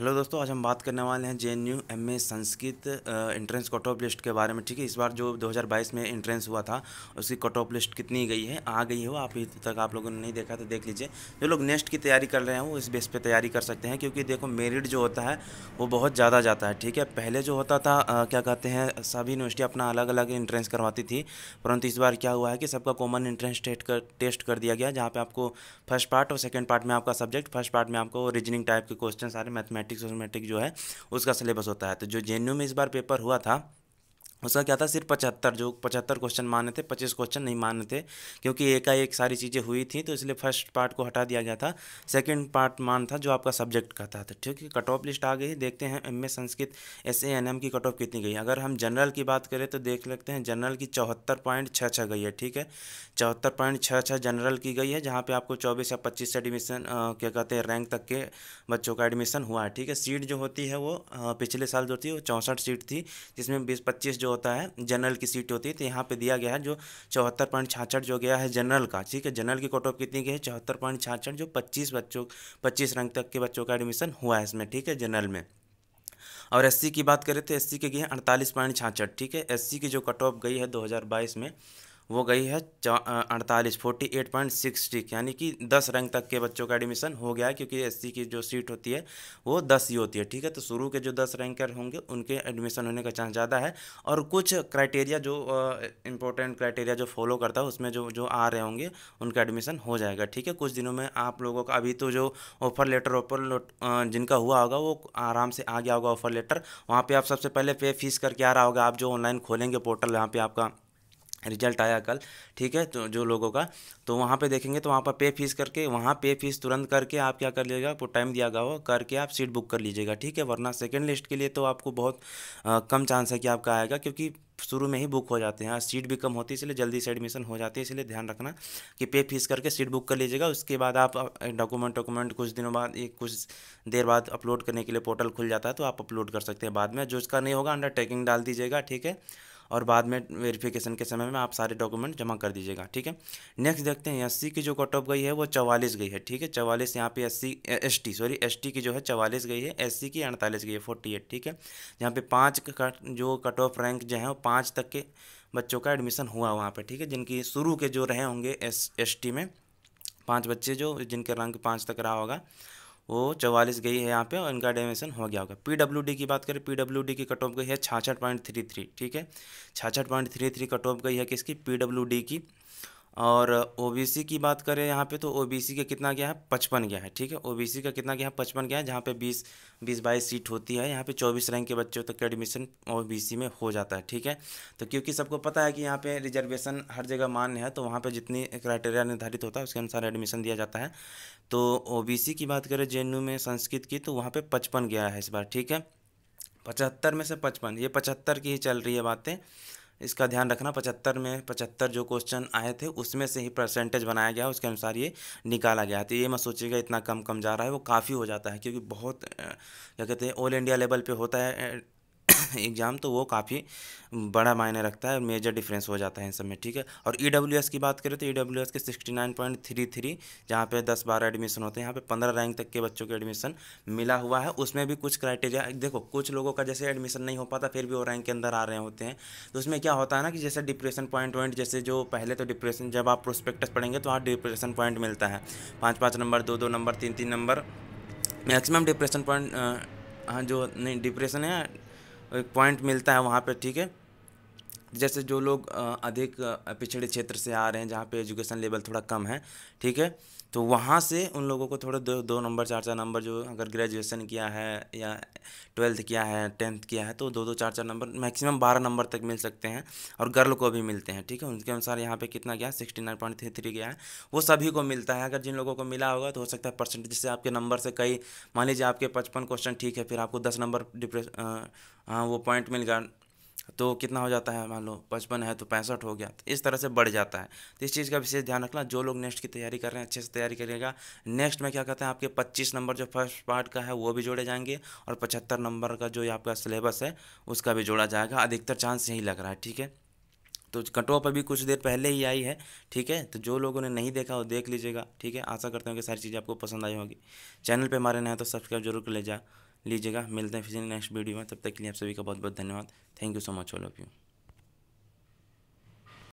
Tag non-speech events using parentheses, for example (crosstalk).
hello दोस्तों आज हम बात करने वाले हैं J N U M A Sanskrit entrance cut off list के बारे में ठीक है इस बार जो 2022 में इंट्रेंस हुआ था उसकी कट ऑफ लिस्ट कितनी गई है आ गई है वो आप तक आप लोगों ने नहीं देखा तो देख लीजिए जो लोग नेक्स्ट की तैयारी कर रहे हैं वो इस बेस पे तैयारी कर सकते हैं क्योंकि देखो मेरिट जो होता है वो बहुत ज़्यादा जाता है ठीक है पहले जो होता था आ, क्या कहते हैं सभी यूनिवर्सिटी अपना अलग अलग इंट्रेंस करवाती थी परंतु इस बार क्या हुआ है कि सबका कॉमन इंट्रेंस टेस्ट कर टेस्ट कर दिया गया जहाँ पर आपको फर्स्ट पार्ट और सेकेंड पार्ट में आपका सब्जेक्ट फर्स्ट पार्ट में आपको रीजनिंग टाइप के क्वेश्चन सारे मैथमेटिक मैट्रिक्स और मैट्रिक जो है उसका सिलेबस होता है तो जो जे में इस बार पेपर हुआ था उसका क्या था सिर्फ पचहत्तर जो पचहत्तर क्वेश्चन माने थे पच्चीस क्वेश्चन नहीं माने थे क्योंकि एक सारी चीज़ें हुई थी तो इसलिए फर्स्ट पार्ट को हटा दिया गया था सेकंड पार्ट मान था जो आपका सब्जेक्ट का था तो ठीक है कट ऑफ लिस्ट आ गई देखते हैं M Sanskrit S A N M की कट ऑफ कितनी गई अगर हम जनरल की बात करें तो देख लेते हैं जनरल की चौहत्तर पॉइंट छः छः गई है ठीक है चौहत्तर पॉइंट छः छः जनरल की गई है जहाँ पर आपको चौबीस या पच्चीस एडमिशन क्या कहते हैं रैंक तक के बच्चों का एडमिशन हुआ है ठीक है सीट जो होती है वो पिछले साल जो थी वो चौंसठ सीट थी जिसमें बीस पच्चीस जो जो होता है जनरल की सीट होती है तो यहाँ पे दिया गया है जो चौहत्तर पॉइंट छाछठ जो गया है जनरल का ठीक है जनरल की कट ऑफ कितनी गई है चौहत्तर पॉइंट छाछठ जो पच्चीस बच्चों पच्चीस रंग तक के बच्चों का एडमिशन हुआ है इसमें ठीक है जनरल में और एससी की बात करें तो एससी के गए हैं अड़तालीस पॉइंट छाछठ ठीक है एससी की जो कट ऑफ गई है 2022 में वो गई है अड़तालीस फोर्टी एट पॉइंट सिक्स ठीक यानी कि दस रैंक तक के बच्चों का एडमिशन हो गया है क्योंकि एस की जो सीट होती है वो दस ही होती है ठीक है तो शुरू के जो दस रैंकर होंगे उनके एडमिशन होने का चांस ज़्यादा है और कुछ क्राइटेरिया जो इंपॉर्टेंट क्राइटेरिया जो फॉलो करता है उसमें जो जो आ रहे होंगे उनका एडमिशन हो जाएगा ठीक है कुछ दिनों में आप लोगों का अभी तो जो ऑफर लेटर ऑफर जिनका हुआ होगा वो आराम से आ गया होगा ऑफर लेटर वहाँ पर आप सबसे पहले पे फीस करके आ रहा होगा आप जो ऑनलाइन खोलेंगे पोर्टल यहाँ पर आपका रिजल्ट आया कल ठीक है तो जो लोगों का तो वहाँ पे देखेंगे तो वहाँ पर पे फीस करके वहाँ पे फीस तुरंत करके आप क्या कर लीजिएगा वो टाइम दिया गया हो करके आप सीट बुक कर लीजिएगा ठीक है वरना सेकेंड लिस्ट के लिए तो आपको बहुत आ, कम चांस है कि आपका आएगा क्योंकि शुरू में ही बुक हो जाते हैं सीट हाँ, भी कम होती है इसलिए जल्दी से एडमिशन हो जाती है इसलिए ध्यान रखना कि पे फीस करके सीट बुक कर लीजिएगा उसके बाद आप डॉक्यूमेंट डॉक्यूमेंट कुछ दिनों बाद एक कुछ देर बाद अपलोड करने के लिए पोर्टल खुल जाता है तो आप अपलोड कर सकते हैं बाद में जो इसका नहीं होगा अंडरटेकिंग डाल दीजिएगा ठीक है और बाद में वेरिफिकेशन के समय में आप सारे डॉक्यूमेंट जमा कर दीजिएगा ठीक है नेक्स्ट देखते हैं एस की जो कट ऑफ गई है वो चवालीस गई है ठीक है चवालीस यहाँ पे एस सी सॉरी एस की जो है चवालीस गई है एस की अड़तालीस गई है फोर्टी ठीक है यहाँ पे पाँच जो कट ऑफ रैंक जो है वो पाँच तक के बच्चों का एडमिशन हुआ वहाँ पर ठीक है जिनकी शुरू के जो रहे होंगे एस एस में पाँच बच्चे जो जिनके रैंक पाँच तक रहा होगा वो चवालीस गई है यहाँ पे और इनका डेमेशन हो गया होगा पीडब्ल्यूडी की बात करें पीडब्ल्यूडी की कट ऑफ गई है छाछठ पॉइंट थ्री थ्री ठीक है छाछठ point three three cut off गई है किसकी पीडब्ल्यूडी की और ओबीसी की बात करें यहाँ पे तो ओबीसी का कितना गया है पचपन गया है ठीक है ओबीसी का कितना गया है पचपन गया है जहाँ पे बीस बीस बाईस सीट होती है यहाँ पे चौबीस रैंक के बच्चों तक के एडमिशन ओबीसी में हो जाता है ठीक है तो क्योंकि सबको पता है कि यहाँ पे रिजर्वेशन हर जगह मान्य है तो वहाँ पर जितनी क्राइटेरिया निर्धारित होता है उसके अनुसार एडमिशन दिया जाता है तो ओ की बात करें जे में संस्कृत की तो वहाँ पर पचपन गया है इस बार ठीक है पचहत्तर में से पचपन ये पचहत्तर की ही चल रही है बातें इसका ध्यान रखना पचहत्तर में पचहत्तर जो क्वेश्चन आए थे उसमें से ही परसेंटेज बनाया गया उसके अनुसार ये निकाला गया तो ये मैं सोचिएगा इतना कम कम जा रहा है वो काफ़ी हो जाता है क्योंकि बहुत क्या कहते हैं ऑल इंडिया लेवल पे होता है (laughs) एग्ज़ाम तो वो काफ़ी बड़ा मायने रखता है मेजर डिफरेंस हो जाता है इन सब में ठीक है और ई e की बात करें तो ई e के sixty nine point three three जहाँ पर दस बारह एडमिशन होते हैं यहाँ पे पंद्रह रैंक तक के बच्चों के एडमिशन मिला हुआ है उसमें भी कुछ क्राइटेरिया देखो कुछ लोगों का जैसे एडमिशन नहीं हो पाता फिर भी वो रैंक के अंदर आ रहे होते हैं तो उसमें क्या होता है ना कि जैसे डिप्रेशन पॉइंट वॉइंट जैसे जो पहले तो डिप्रेशन जब आप प्रोस्पेक्टस पढ़ेंगे तो वहाँ डिप्रेशन पॉइंट मिलता है पाँच पाँच नंबर दो दो नंबर तीन तीन नंबर मैक्सिमम डिप्रेशन पॉइंट हाँ जो नहीं डिप्रेशन है पॉइंट मिलता है वहाँ पे ठीक है जैसे जो लोग अधिक पिछड़े क्षेत्र से आ रहे हैं जहाँ पे एजुकेशन लेवल थोड़ा कम है ठीक है तो वहाँ से उन लोगों को थोड़ा दो दो नंबर चार चार नंबर जो अगर ग्रेजुएशन किया है या ट्वेल्थ किया है टेंथ किया है तो दो दो चार चार नंबर मैक्सिमम बारह नंबर तक मिल सकते हैं और गर्ल को भी मिलते हैं ठीक है उनके अनुसार यहाँ पे कितना गया sixty nine point three three गया है वो सभी को मिलता है अगर जिन लोगों को मिला होगा तो हो सकता है परसेंटेज से आपके नंबर से कई मान लीजिए आपके पचपन क्वेश्चन ठीक है फिर आपको दस नंबर डिप्रेस हाँ वो पॉइंट मिल गया तो कितना हो जाता है मान लो पचपन है तो पैंसठ हो गया तो इस तरह से बढ़ जाता है तो इस चीज़ का विशेष ध्यान रखना जो लोग नेक्स्ट की तैयारी कर रहे हैं अच्छे से तैयारी करिएगा नेक्स्ट में क्या कहते हैं आपके पच्चीस नंबर जो फर्स्ट पार्ट का है वो भी जोड़े जाएंगे और पचहत्तर नंबर का जो आपका सिलेबस है उसका भी जोड़ा जाएगा अधिकतर चांस यही लग रहा है ठीक है तो कट ऑफ अभी कुछ देर पहले ही आई है ठीक है तो जो लोगों ने नहीं देखा वो देख लीजिएगा ठीक है आशा करते हैं कि सारी चीज़ें आपको पसंद आई होगी चैनल पे हमारे नए तो सब्सक्राइब जरूर कर लीजिएगा लीजिएगा मिलते हैं फिर नेक्स्ट वीडियो में तब तक के लिए आप सभी का बहुत बहुत धन्यवाद thank you so much all of you